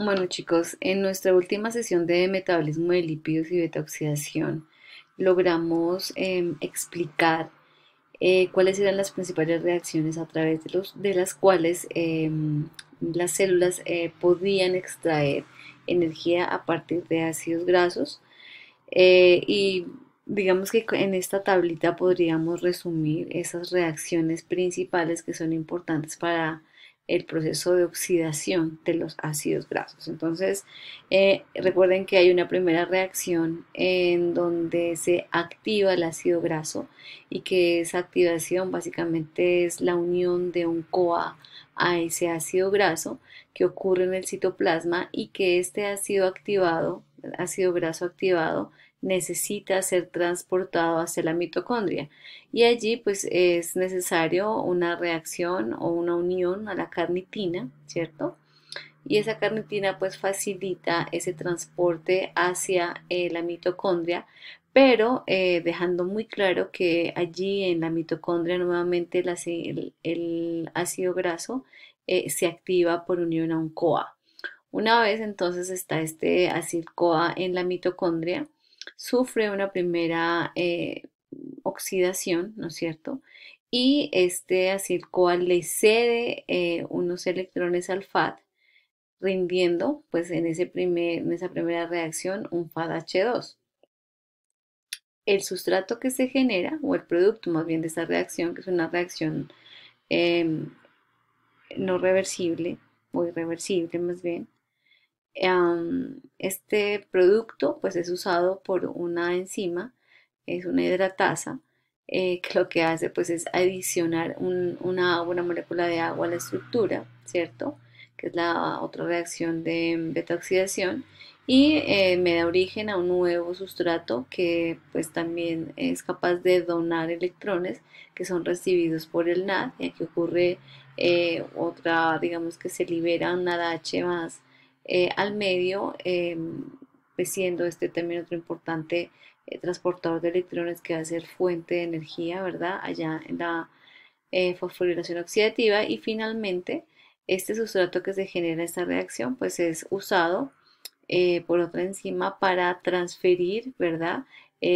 Bueno chicos, en nuestra última sesión de metabolismo de lípidos y beta-oxidación logramos em, explicar eh, cuáles eran las principales reacciones a través de, los, de las cuales em, las células eh, podían extraer energía a partir de ácidos grasos eh, y digamos que en esta tablita podríamos resumir esas reacciones principales que son importantes para el proceso de oxidación de los ácidos grasos. Entonces, eh, recuerden que hay una primera reacción en donde se activa el ácido graso y que esa activación básicamente es la unión de un COA a ese ácido graso que ocurre en el citoplasma y que este ácido activado, ácido graso activado, necesita ser transportado hacia la mitocondria y allí pues es necesario una reacción o una unión a la carnitina, ¿cierto? Y esa carnitina pues facilita ese transporte hacia eh, la mitocondria, pero eh, dejando muy claro que allí en la mitocondria nuevamente el, ácido graso eh, se activa por unión a un COA. Una vez entonces está este ácido coa en la mitocondria, sufre una primera eh, oxidación, ¿no es cierto? Y este así le cede eh, unos electrones al FAD, rindiendo pues en, ese primer, en esa primera reacción un FADH2. El sustrato que se genera, o el producto más bien de esta reacción, que es una reacción em, no reversible, o irreversible más bien, este producto pues es usado por una enzima, es una hidratasa, eh, que lo que hace pues es adicionar una, una molécula de agua a la estructura, ¿cierto? Que es la otra reacción de mm, beta-oxidación y eh, me da origen a un nuevo sustrato que pues también es capaz de donar electrones que son recibidos por el NAD y aquí ocurre eh, otra, digamos que se libera un NADH más eh, al medio, em, pues siendo este también otro importante eh, transportador de electrones que va a ser fuente de energía, ¿verdad? Allá en la eh, fosforilación oxidativa y finalmente este sustrato que se genera esta reacción pues es usado por otra enzima para transferir, ¿verdad?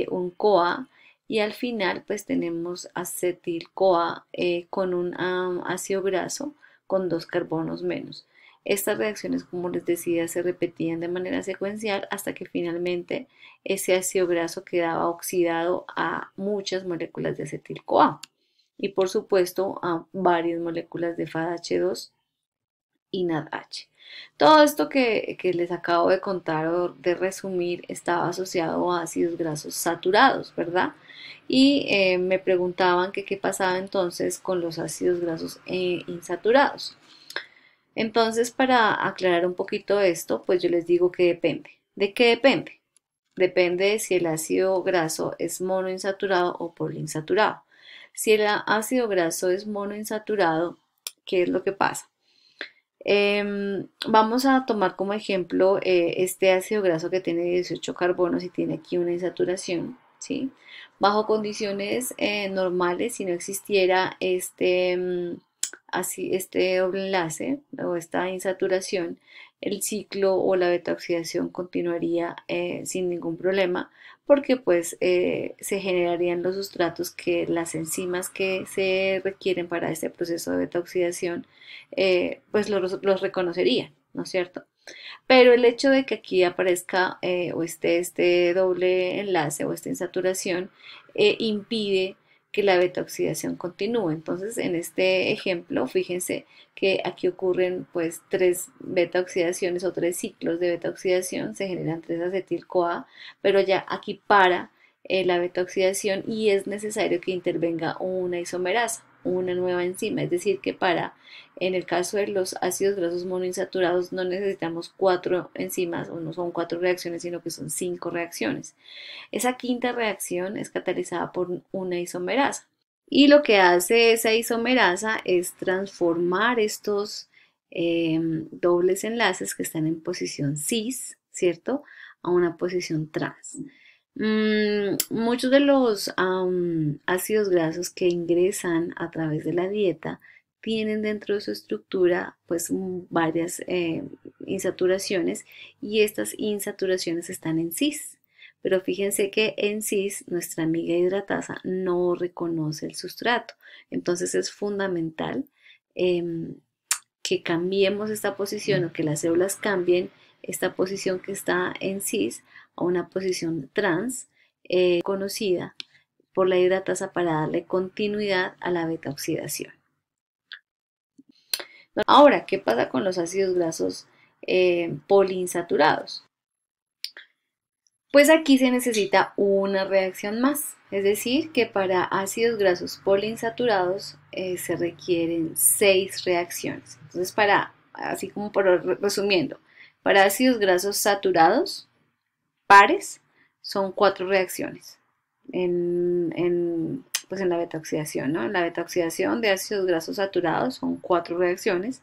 un COA y al final pues tenemos acetil CoA con un ah, ácido graso con dos carbonos menos. Estas reacciones, como les decía, se repetían de manera secuencial hasta que finalmente ese ácido graso quedaba oxidado a muchas moléculas de acetil-CoA y por supuesto a varias moléculas de FADH2 y NADH. Todo esto que, les acabo de contar o de resumir estaba asociado a ácidos grasos saturados, ¿verdad? Y eh, me preguntaban qué pasaba entonces con los ácidos grasos eh, insaturados. Entonces, para aclarar un poquito esto, pues yo les digo que depende. ¿De qué depende? Depende si el ácido graso es monoinsaturado o poliinsaturado. Si el ácido graso es monoinsaturado, ¿qué es lo que pasa? Em, vamos a tomar como ejemplo eh, este ácido graso que tiene 18 carbonos y tiene aquí una insaturación. ¿sí? Bajo condiciones eh, normales, si no existiera este em, así este doble enlace o esta insaturación, el ciclo o la beta oxidación continuaría eh, sin ningún problema porque pues eh, se generarían los sustratos que las enzimas que se requieren para este proceso de beta oxidación eh, pues los, los reconocerían, ¿no es cierto? Pero el hecho de que aquí aparezca o esté este doble enlace o esta insaturación impide que la beta-oxidación continúe. Entonces, en este ejemplo, fíjense que aquí ocurren pues tres beta-oxidaciones o tres ciclos de beta-oxidación, se generan tres acetil-CoA, pero ya aquí para eh, la beta-oxidación y es necesario que intervenga una isomerasa una nueva enzima. Es decir, que para, en el caso de los ácidos grasos monoinsaturados, no necesitamos cuatro enzimas, o no son cuatro reacciones, sino que son cinco reacciones. Esa quinta reacción es catalizada por una isomerasa. Y lo que hace esa isomerasa es transformar estos em, dobles enlaces que están en posición cis, ¿cierto? A una posición trans. Mm, muchos de los ácidos grasos que ingresan a través de la dieta tienen dentro de su estructura pues mm, varias eh, insaturaciones y estas insaturaciones están en cis. Pero fíjense que en cis nuestra amiga hidratasa no reconoce el sustrato. Entonces es fundamental em, que cambiemos esta posición o que las células cambien esta posición que está en cis a una posición trans eh, conocida por la hidratasa para darle continuidad a la beta oxidación. Ahora, ¿qué pasa con los ácidos grasos eh, poliinsaturados? Pues aquí se necesita una reacción más, es decir, que para ácidos grasos poliinsaturados eh, se requieren seis reacciones. Entonces, para, así como por resumiendo, para ácidos grasos saturados pares son cuatro reacciones en, pues la beta oxidación. En la beta oxidación de ácidos grasos saturados son cuatro reacciones.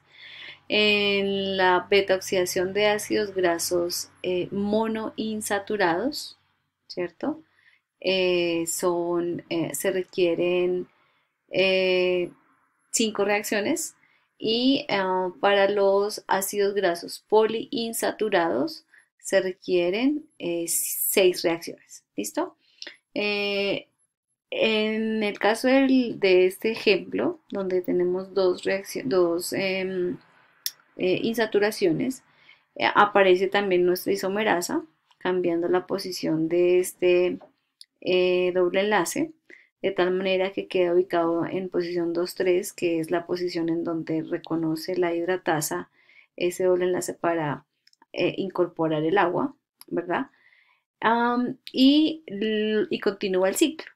En la beta oxidación de ácidos grasos eh, monoinsaturados, ¿cierto? Eh, son, eh, se requieren cinco reacciones y para los ácidos grasos poliinsaturados se requieren eh, seis reacciones. ¿Listo? Eh, en el caso de este ejemplo, donde tenemos dos, dos em, eh, insaturaciones, aparece también nuestra isomerasa, cambiando la posición de este doble enlace, de tal manera que queda ubicado en posición 2,3, que es la posición en donde reconoce la hidratasa ese doble enlace para eh, incorporar el agua, ¿verdad? y, continúa el ciclo.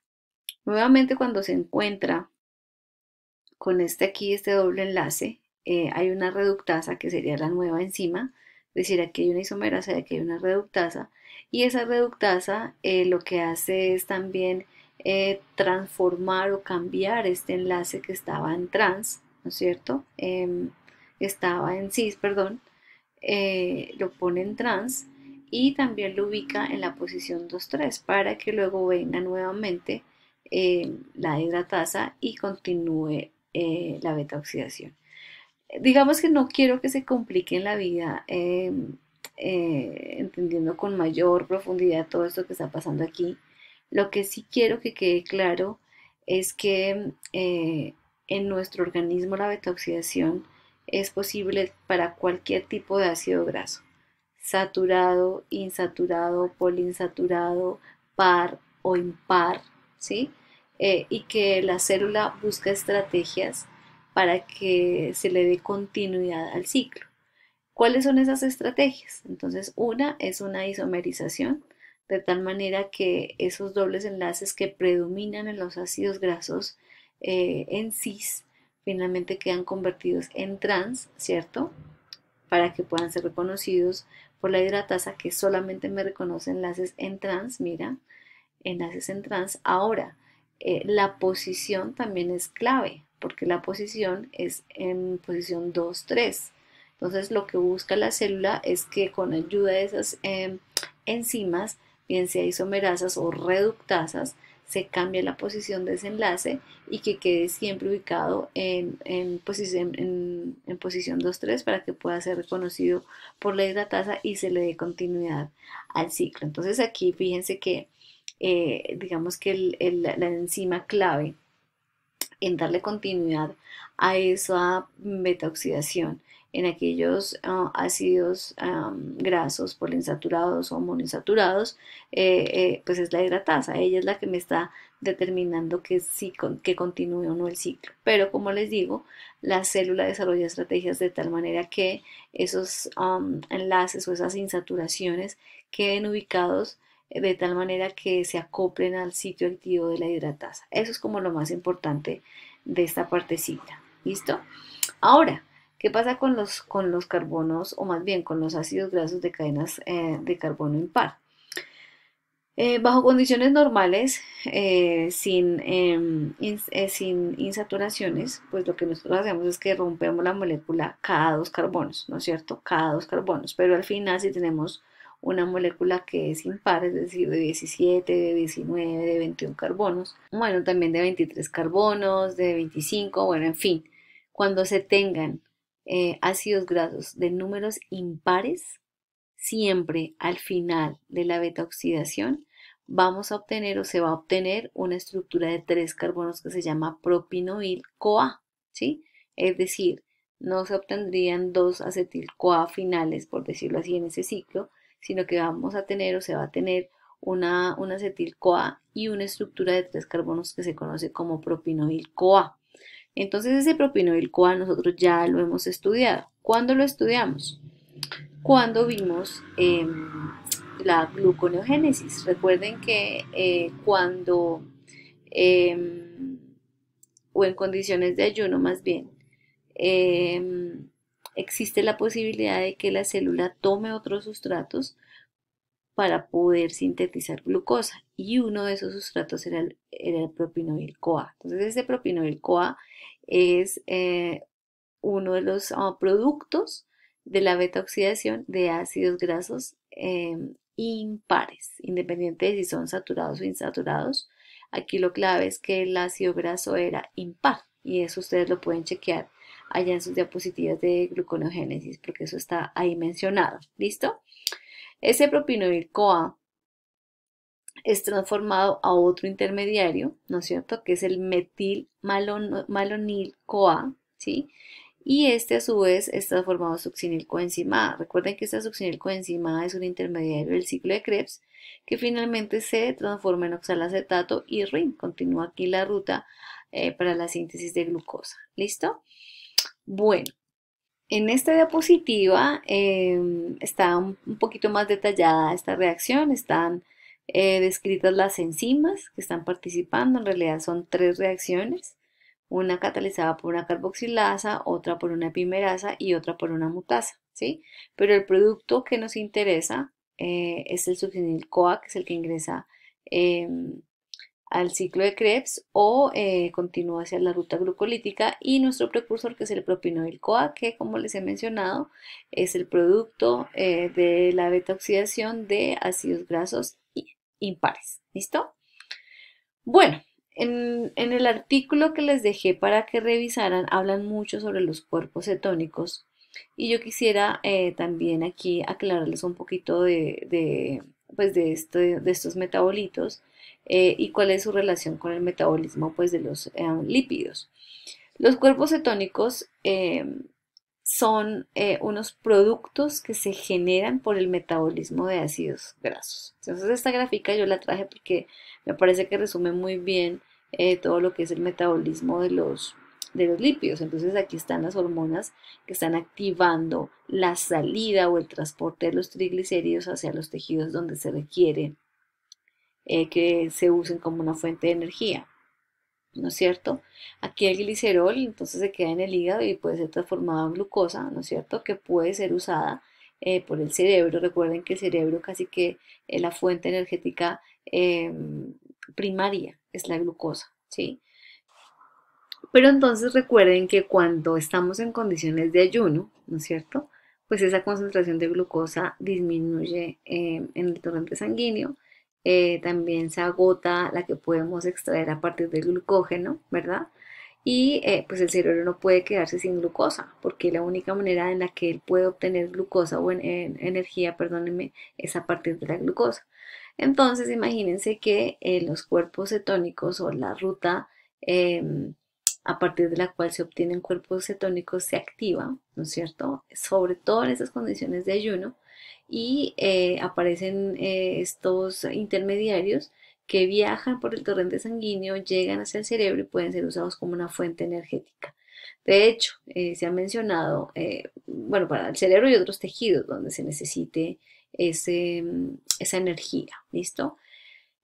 Nuevamente cuando se encuentra con este aquí, este doble enlace, eh, hay una reductasa que sería la nueva enzima, es decir, aquí hay una isomerasa y aquí hay una reductasa, y esa reductasa eh, lo que hace es también transformar o cambiar este enlace que estaba en trans, ¿no es cierto? Em, estaba en cis, perdón, eh, lo pone en trans y también lo ubica en la posición 2-3 para que luego venga nuevamente eh, la hidratasa y continúe eh, la beta oxidación. Digamos que no quiero que se complique en la vida em, entendiendo con mayor profundidad todo esto que está pasando aquí. Lo que sí quiero que quede claro es que en nuestro organismo la beta oxidación es posible para cualquier tipo de ácido graso, saturado, insaturado, polinsaturado, par o impar, ¿sí? Eh, y que la célula busca estrategias para que se le dé continuidad al ciclo. ¿Cuáles son esas estrategias? Entonces, una es una isomerización, de tal manera que esos dobles enlaces que predominan en los ácidos grasos eh, en cis finalmente quedan convertidos en trans, ¿cierto? Para que puedan ser reconocidos por la hidratasa que solamente me reconoce enlaces en trans, mira, enlaces en trans. Ahora, eh, la posición también es clave, porque la posición es en posición 2, 3. Entonces, lo que busca la célula es que con ayuda de esas em, enzimas, bien sea isomerasas o reductasas, se cambia la posición de ese enlace y que quede siempre ubicado en, posición, en, posición 2-3 para que pueda ser reconocido por la hidratasa y se le dé continuidad al ciclo. Entonces aquí fíjense que eh, digamos que la enzima clave en darle continuidad a esa beta oxidación en aquellos ah, ácidos grasos poliinsaturados o monoinsaturados, eh, eh, pues es la hidratasa. Ella es la que me está determinando que, sí, que continúe o no el ciclo. Pero como les digo, la célula desarrolla estrategias de tal manera que esos enlaces o esas insaturaciones queden ubicados eh, de tal manera que se acoplen al sitio activo de la hidratasa. Eso es como lo más importante de esta partecita. ¿Listo? Ahora, ¿Qué pasa con los, con los carbonos, o más bien con los ácidos grasos de cadenas eh, de carbono impar? Eh, bajo condiciones normales, eh, sin, em, sin insaturaciones, pues lo que nosotros hacemos es que rompemos la molécula cada dos carbonos, ¿no es cierto? Cada dos carbonos, pero al final si tenemos una molécula que es impar, es decir, de 17, de 19, de 21 carbonos, bueno, también de 23 carbonos, de 25, bueno, en fin, cuando se tengan eh, ácidos grasos de números impares, siempre al final de la beta oxidación vamos a obtener o se va a obtener una estructura de tres carbonos que se llama propinoil-CoA, ¿sí? Es decir, no se obtendrían dos acetil-CoA finales, por decirlo así, en ese ciclo, sino que vamos a tener o se va a tener una, un acetil-CoA y una estructura de tres carbonos que se conoce como propinoil-CoA. Entonces ese propinoil cual nosotros ya lo hemos estudiado. ¿Cuándo lo estudiamos? Cuando vimos em, la gluconeogénesis. Recuerden que eh, cuando, em, o en condiciones de ayuno más bien, em, existe la posibilidad de que la célula tome otros sustratos para poder sintetizar glucosa y uno de esos sustratos era el, propinoil-CoA. Entonces ese propinoil-CoA es eh, uno de los ah, productos de la beta oxidación de ácidos grasos em, impares, independiente de si son saturados o insaturados. Aquí lo clave es que el ácido graso era impar y eso ustedes lo pueden chequear allá en sus diapositivas de gluconogénesis porque eso está ahí mencionado. ¿Listo? Ese propinoil CoA es transformado a otro intermediario, ¿no es cierto?, que es el metil malonil CoA, ¿sí? Y este a su vez es transformado a succinil coenzima. Recuerden que esta succinil coenzima es un intermediario del ciclo de Krebs que finalmente se transforma en oxalacetato y RIN. Continúa aquí la ruta eh, para la síntesis de glucosa. ¿Listo? Bueno, en esta diapositiva em, está un, poquito más detallada esta reacción, están eh, descritas las enzimas que están participando, en realidad son tres reacciones, una catalizada por una carboxilasa, otra por una epimerasa y otra por una mutasa, ¿sí? Pero el producto que nos interesa eh, es el succinil CoA, que es el que ingresa em, al ciclo de Krebs o eh, continúa hacia la ruta glucolítica y nuestro precursor que es el propinoil-CoA que como les he mencionado es el producto eh, de la beta oxidación de ácidos grasos impares. ¿Listo? Bueno, en, el artículo que les dejé para que revisaran hablan mucho sobre los cuerpos cetónicos y yo quisiera eh, también aquí aclararles un poquito de, de, pues de, esto, de estos metabolitos eh, y cuál es su relación con el metabolismo pues, de los eh, lípidos. Los cuerpos cetónicos em, son eh, unos productos que se generan por el metabolismo de ácidos grasos. Entonces esta gráfica yo la traje porque me parece que resume muy bien todo lo que es el metabolismo de los, de los lípidos. Entonces aquí están las hormonas que están activando la salida o el transporte de los triglicéridos hacia los tejidos donde se requiere eh, que se usen como una fuente de energía. ¿No es cierto? Aquí el glicerol entonces se queda en el hígado y puede ser transformado en glucosa, ¿no es cierto? Que puede ser usada eh, por el cerebro. Recuerden que el cerebro casi que es eh, la fuente energética primaria, es la glucosa, ¿sí? Pero entonces recuerden que cuando estamos en condiciones de ayuno, ¿no es cierto? Pues esa concentración de glucosa disminuye en el torrente sanguíneo eh, también se agota la que podemos extraer a partir del glucógeno, ¿verdad? Y eh, pues el cerebro no puede quedarse sin glucosa, porque la única manera en la que él puede obtener glucosa o en, energía, perdónenme, es a partir de la glucosa. Entonces, imagínense que eh, los cuerpos cetónicos o la ruta em, a partir de la cual se obtienen cuerpos cetónicos se activa, ¿no es cierto? Sobre todo en esas condiciones de ayuno, y eh, aparecen eh, estos intermediarios que viajan por el torrente sanguíneo, llegan hacia el cerebro y pueden ser usados como una fuente energética. De hecho, eh, se ha mencionado, bueno, para el cerebro y otros tejidos donde se necesite ese, esa energía, ¿listo?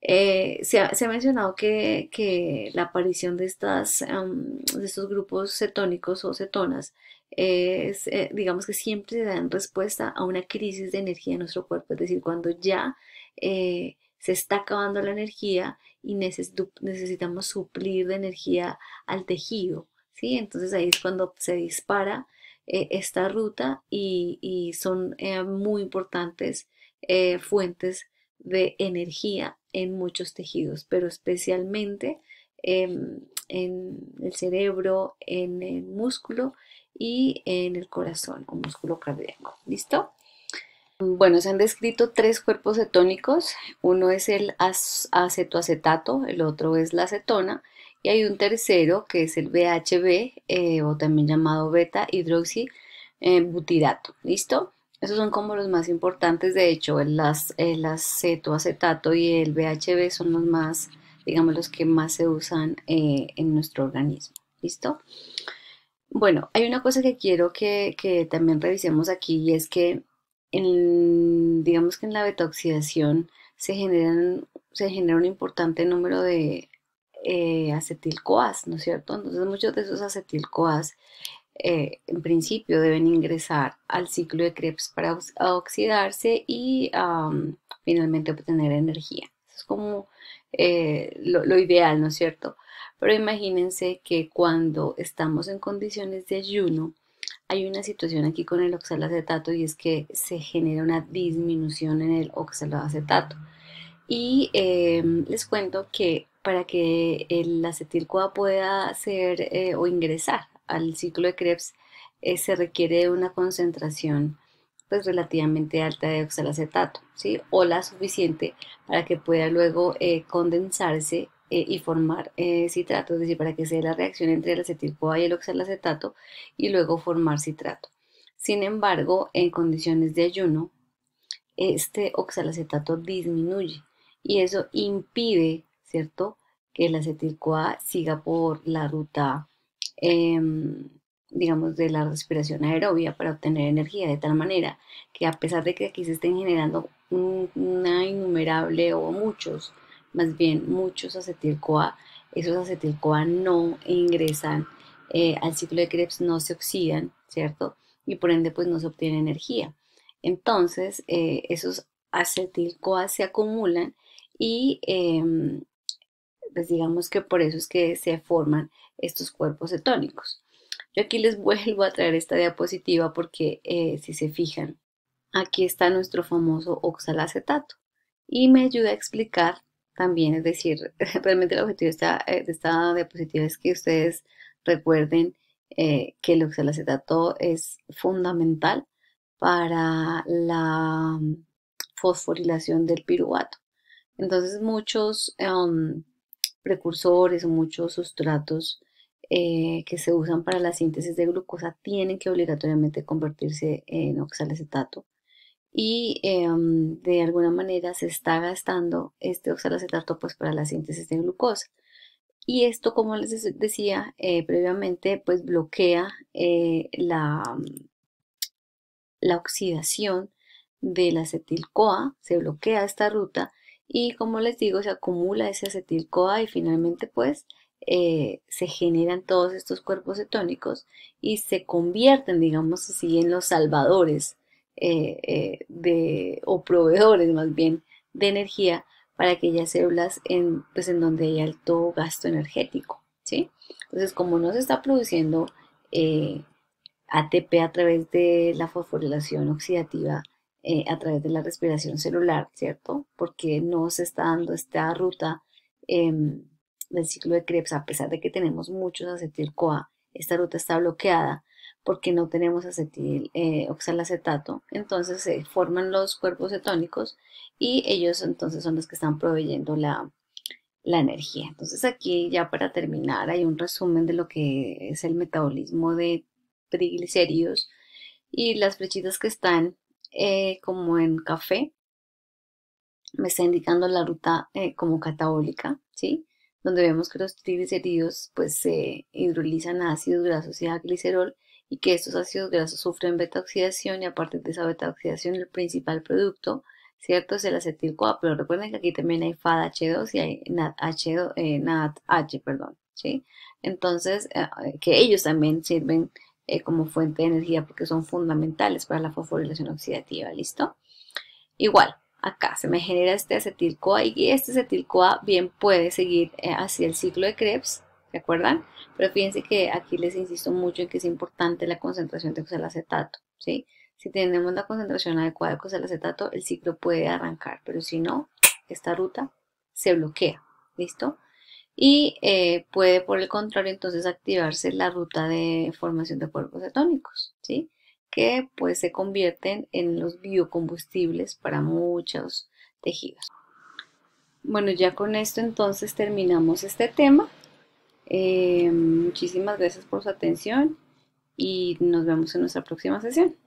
Eh, se, ha, mencionado que, la aparición de, estas, em, de estos grupos cetónicos o cetonas eh, es, eh, digamos que siempre se dan respuesta a una crisis de energía en nuestro cuerpo, es decir, cuando ya se está acabando la energía y necesitamos suplir de energía al tejido, ¿sí? Entonces ahí es cuando se dispara esta ruta y, y son muy importantes fuentes de energía en muchos tejidos, pero especialmente em, en, el cerebro, en el músculo y en el corazón o músculo cardíaco. ¿Listo? Bueno, se han descrito tres cuerpos cetónicos. Uno es el acetoacetato, el otro es la acetona y hay un tercero que es el BHB eh, o también llamado beta hidroxibutirato. ¿Listo? Esos son como los más importantes, de hecho, el, las, y el BHB son los más, digamos, los que más se usan eh, en nuestro organismo. ¿Listo? Bueno, hay una cosa que quiero que, también revisemos aquí y es que, en, digamos que en la oxidación se, generan, se genera un importante número de eh, acetil ¿no es cierto? Entonces muchos de esos acetil eh, en principio deben ingresar al ciclo de Krebs para oxidarse y finalmente obtener energía. Es como eh, lo, ideal, ¿no es cierto? Pero imagínense que cuando estamos en condiciones de ayuno, hay una situación aquí con el oxalacetato y es que se genera una disminución en el oxalacetato. Y em, les cuento que para que el acetilcoa pueda ser eh, o ingresar al ciclo de Krebs eh, se requiere una concentración pues relativamente alta de oxalacetato, ¿sí? O la suficiente para que pueda luego eh, condensarse eh, y formar citrato, es decir, para que sea la reacción entre el acetilcoa y el oxalacetato y luego formar citrato. Sin embargo, en condiciones de ayuno, este oxalacetato disminuye y eso impide, ¿cierto?, que el acetilcoa siga por la ruta Em, digamos, de la respiración aerobia para obtener energía, de tal manera que a pesar de que aquí se estén generando una innumerable o muchos, más bien muchos acetil-CoA, esos acetil-CoA no ingresan eh, al ciclo de Krebs, no se oxidan, ¿cierto? Y por ende, pues no se obtiene energía. Entonces, eh, esos acetil-CoA se acumulan y em, pues digamos que por eso es que se forman estos cuerpos cetónicos. Yo aquí les vuelvo a traer esta diapositiva porque eh, si se fijan, aquí está nuestro famoso oxalacetato y me ayuda a explicar también, es decir, realmente el objetivo eh, de esta, diapositiva es que ustedes recuerden eh, que el oxalacetato es fundamental para la mm, fosforilación del piruvato. Entonces muchos em, precursores o muchos sustratos eh, que se usan para la síntesis de glucosa tienen que obligatoriamente convertirse en oxalacetato. Y em, de alguna manera se está gastando este oxalacetato pues, para la síntesis de glucosa. Y esto, como les decía eh, previamente, pues bloquea eh, la, la oxidación del acetil-CoA, se bloquea esta ruta y como les digo se acumula ese acetil CoA y finalmente pues eh, se generan todos estos cuerpos cetónicos y se convierten digamos así en los salvadores eh, eh, de, o proveedores más bien de energía para aquellas células pues, en, donde hay alto gasto energético. ¿sí? Entonces, como no se está produciendo ATP a través de la fosforilación oxidativa eh, a través de la respiración celular, ¿cierto? Porque no se está dando esta ruta em, del ciclo de Krebs, a pesar de que tenemos muchos acetil-CoA, esta ruta está bloqueada porque no tenemos acetil eh, oxalacetato, entonces se forman los cuerpos cetónicos y ellos entonces son los que están proveyendo la, la energía. Entonces aquí ya para terminar hay un resumen de lo que es el metabolismo de triglicéridos y las flechitas que están eh, como en café, me está indicando la ruta eh, como catabólica, ¿sí? Donde vemos que los triglicéridos pues se hidrolizan a ácidos grasos y a glicerol y que estos ácidos grasos sufren beta oxidación y aparte de esa beta oxidación el principal producto, ¿cierto? Es el acetil pero recuerden que aquí también hay FADH2 y hay NADH, eh, perdón, ¿sí? Entonces, que ellos también sirven eh, como fuente de energía porque son fundamentales para la fosforilación oxidativa, ¿listo? Igual, acá se me genera este acetil CoA y este acetil CoA bien puede seguir hacia eh, el ciclo de Krebs, ¿se acuerdan? Pero fíjense que aquí les insisto mucho en que es importante la concentración de oxalacetato, ¿sí? Si tenemos la concentración adecuada de acetato, el ciclo puede arrancar, pero si no, esta ruta se bloquea, ¿listo? y eh, puede por el contrario entonces activarse la ruta de formación de cuerpos atónicos, ¿sí? que pues se convierten en los biocombustibles para muchos tejidos. Bueno, ya con esto entonces terminamos este tema. Eh, muchísimas gracias por su atención y nos vemos en nuestra próxima sesión.